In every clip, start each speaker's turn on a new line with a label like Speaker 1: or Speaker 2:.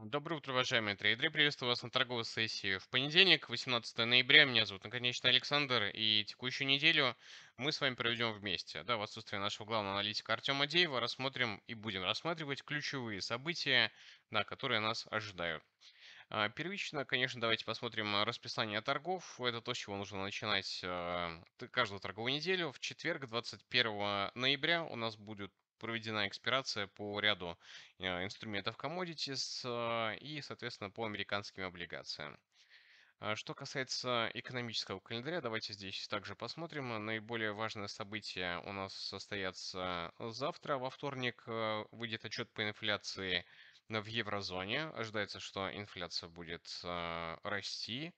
Speaker 1: А, доброе утро, уважаемые трейдеры. Приветствую вас на торговой сессии в понедельник, 18 ноября. Меня зовут наконец-то Александр, и текущую неделю мы с вами проведем вместе. Да, в отсутствие нашего главного аналитика Артема Деева рассмотрим и будем рассматривать ключевые события, да, которые нас ожидают. А, первично, конечно, давайте посмотрим расписание торгов. Это то, с чего нужно начинать а, каждую торговую неделю. В четверг, 21 ноября, у нас будет проведена экспирация по ряду э, инструментов commodities э, и, соответственно, по американским облигациям. Э, что касается экономического календаря, давайте здесь также посмотрим. Наиболее важные события у нас состоится завтра. Во вторник выйдет отчет по инфляции в еврозоне. Ожидается, что инфляция будет расти.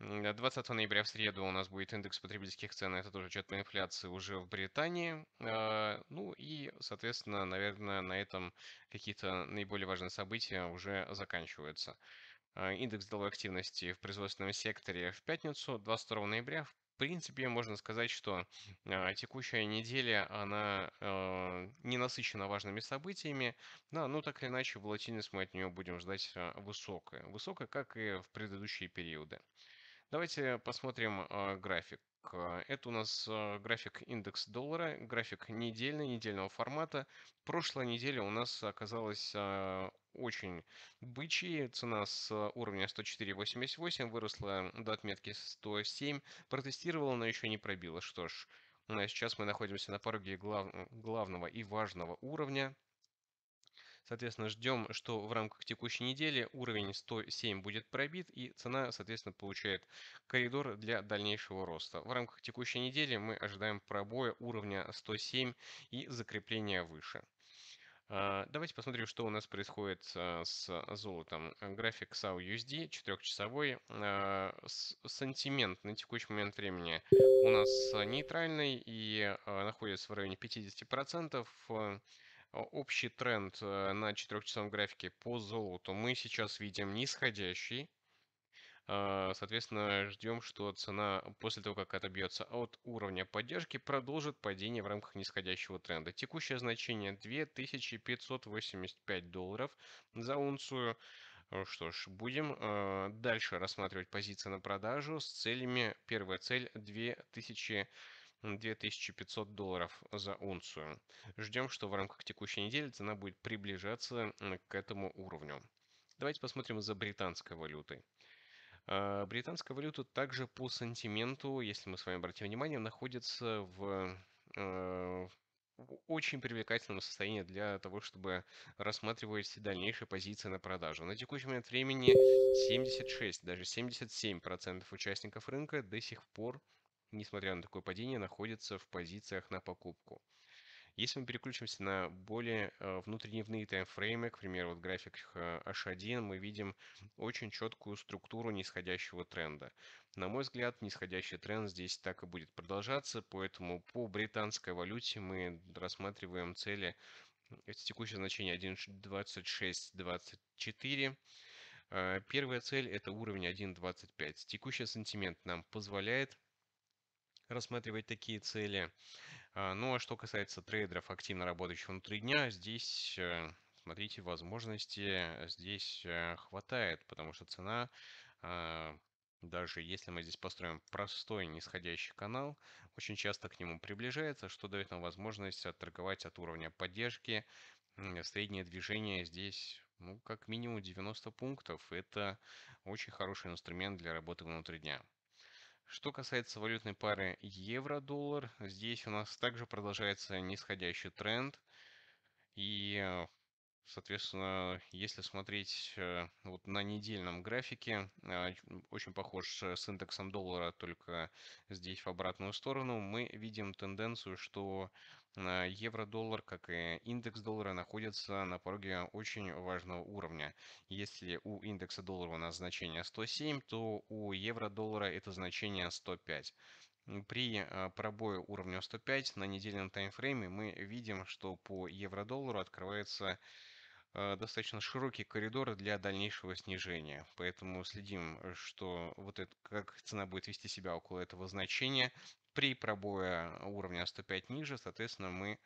Speaker 1: 20 ноября в среду у нас будет индекс потребительских цен, это тоже отчет по инфляции уже в Британии. А, ну и, соответственно, наверное, на этом какие-то наиболее важные события уже заканчиваются. А, индекс деловой активности в производственном секторе в пятницу, 22 ноября, в в принципе, можно сказать, что а, текущая неделя, она э, не насыщена важными событиями, да, но так или иначе волатильность мы от нее будем ждать высокая. Высокая, как и в предыдущие периоды. Давайте посмотрим э, график. Э, это у нас э, график индекс доллара, график недельный, недельного формата. Прошлая неделя у нас оказалась очень бычьи. Цена с уровня 104.88 выросла до отметки 107. Протестировала, но еще не пробила. Что ж, сейчас мы находимся на пороге глав... главного и важного уровня. Соответственно, ждем, что в рамках текущей недели уровень 107 будет пробит и цена, соответственно, получает коридор для дальнейшего роста. В рамках текущей недели мы ожидаем пробоя уровня 107 и закрепления выше. А, давайте посмотрим, что у нас происходит а, с золотом. График SAU USD, 4-часовой. А, сантимент на текущий момент времени у нас нейтральный и находится в районе 50%. А, общий тренд э, на 4-часовом графике по золоту мы сейчас видим нисходящий. А, соответственно, ждем, что цена после того, как отобьется от уровня поддержки, продолжит падение в рамках нисходящего тренда. Текущее значение 2585 долларов за унцию. Э, что ж, будем э, дальше рассматривать позиции на продажу с целями. Первая цель 2000 долларов 2500 долларов за унцию. Ждем, что в рамках текущей недели цена будет приближаться к этому уровню. Давайте посмотрим за британской валютой. А, британская валюта также по сантименту, если мы с вами обратим внимание, находится в, э, в очень привлекательном состоянии для того, чтобы рассматривать дальнейшие позиции на продажу. На текущий момент времени 76, даже 77% участников рынка до сих пор несмотря на такое падение, находится в позициях на покупку. Если мы переключимся на более э, внутридневные таймфреймы, к примеру, вот график э, H1, мы видим очень четкую структуру нисходящего тренда. На мой взгляд, нисходящий тренд здесь так и будет продолжаться, поэтому по британской валюте мы рассматриваем цели текущее значение 1.2624. Э, первая цель – это уровень 1.25. Текущий сантимент нам позволяет рассматривать такие цели. А, ну а что касается трейдеров, активно работающих внутри дня, здесь э, смотрите, возможности здесь э, хватает, потому что цена, а, даже если мы здесь построим простой нисходящий канал, очень часто к нему приближается, что дает нам возможность отторговать от уровня поддержки. Среднее движение здесь ну, как минимум 90 пунктов. Это очень хороший инструмент для работы внутри дня. Что касается валютной пары евро-доллар, здесь у нас также продолжается нисходящий тренд. И, э, соответственно, если смотреть э, вот на недельном графике, э, очень похож с индексом доллара, только здесь в обратную сторону, мы видим тенденцию, что Э, евро-доллар, как и индекс доллара, находятся на пороге очень важного уровня. Если у индекса доллара у нас значение 107, то у евро-доллара это значение 105. При э, пробое уровня 105 на недельном таймфрейме мы видим, что по евро-доллару открывается э, достаточно широкий коридор для дальнейшего снижения. Поэтому следим, что вот это, как цена будет вести себя около этого значения. При пробое уровня 105 а ниже, соответственно, мы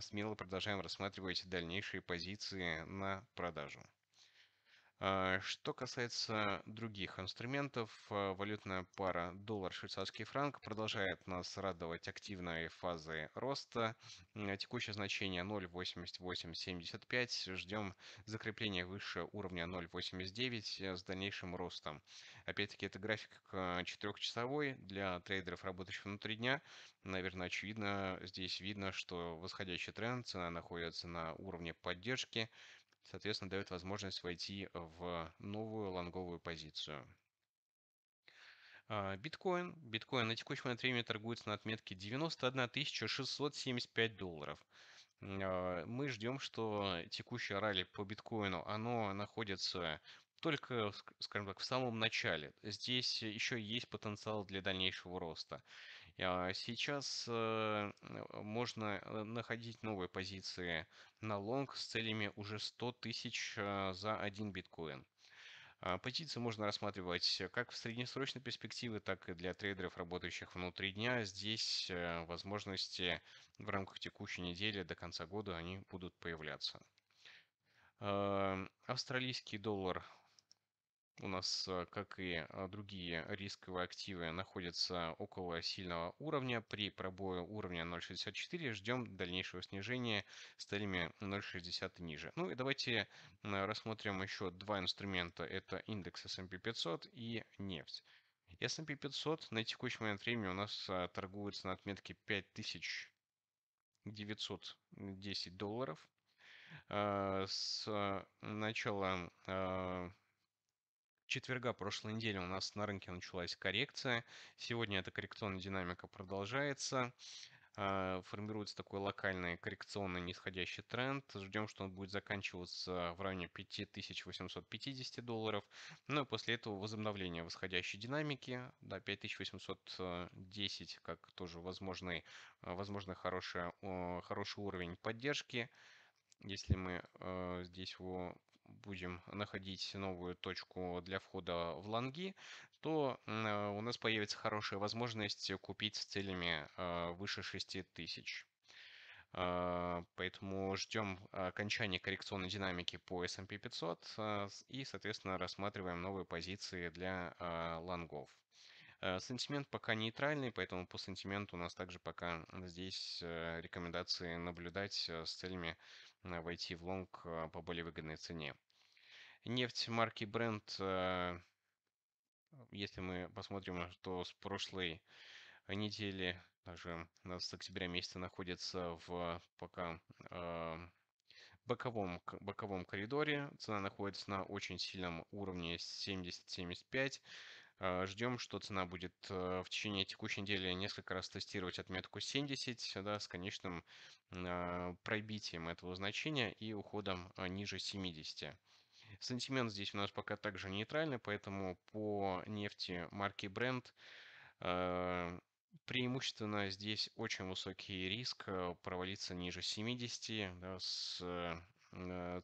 Speaker 1: смело продолжаем рассматривать дальнейшие позиции на продажу. А, что касается других инструментов, э, валютная пара доллар-швейцарский франк продолжает нас радовать активной фазой роста. Текущее значение 0.8875. Ждем закрепления выше уровня 0.89 э, с дальнейшим ростом. Опять-таки, это график четырехчасовой для трейдеров, работающих внутри дня. Наверное, очевидно, здесь видно, что восходящий тренд, цена находится на уровне поддержки соответственно, дает возможность войти в новую лонговую позицию. А, биткоин. Биткоин на текущем время торгуется на отметке 91 675 долларов. А, мы ждем, что текущее ралли по биткоину, оно находится только, скажем так, в самом начале. Здесь еще есть потенциал для дальнейшего роста. А сейчас э, э, можно э, находить новые позиции на лонг с целями уже 100 тысяч за один биткоин. А позиции можно рассматривать как в среднесрочной перспективе, так и для трейдеров, работающих внутри дня. Здесь возможности в рамках текущей недели до конца года они будут появляться. Эм, австралийский доллар у нас, э, как и а, другие рисковые активы, находятся около сильного уровня. При пробое уровня 0.64 ждем дальнейшего снижения с целями 0.60 ниже. Ну и давайте э, рассмотрим еще два инструмента. Это индекс S&P 500 и нефть. S&P 500 на текущий момент времени у нас э, торгуется на отметке 5910 долларов. С начала четверга прошлой недели у нас на рынке началась коррекция. Сегодня эта коррекционная динамика продолжается. А, формируется такой локальный коррекционный нисходящий тренд. Ждем, что он будет заканчиваться в районе 5850 долларов. Ну и после этого возобновление восходящей динамики до да, 5810, как тоже возможный, а, возможно хороший, хороший уровень поддержки. Если мы а, здесь его будем находить новую точку для входа в лонги, то э, у нас появится хорошая возможность купить с целями э, выше 6000. Э, поэтому ждем окончания коррекционной динамики по S&P 500 и, соответственно, рассматриваем новые позиции для лонгов. Сентимент пока нейтральный, поэтому по сентименту у нас также пока здесь рекомендации наблюдать с целями Э, войти в лонг э, по более выгодной цене. Нефть марки Brent, э, если мы посмотрим, что с прошлой недели, даже с октября месяца находится в пока боковом, боковом коридоре. Цена находится на очень сильном уровне 70-75. Э, ждем, что цена будет э, в течение текущей недели несколько раз тестировать отметку 70 да, с конечным э, пробитием этого значения и уходом ниже 70. Сантимент здесь у нас пока также нейтральный, поэтому по нефти марки Brent преимущественно здесь очень высокий риск провалиться ниже 70 да, с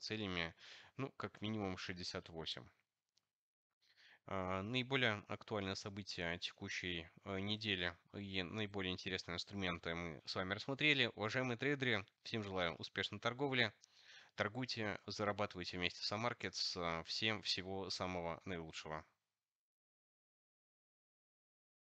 Speaker 1: целями, ну, как минимум 68. А, наиболее актуальные события текущей э, недели и наиболее интересные инструменты мы с вами рассмотрели. Уважаемые трейдеры, всем желаю успешной торговли. Торгуйте, зарабатывайте вместе с Амаркетс. Э, всем всего самого наилучшего.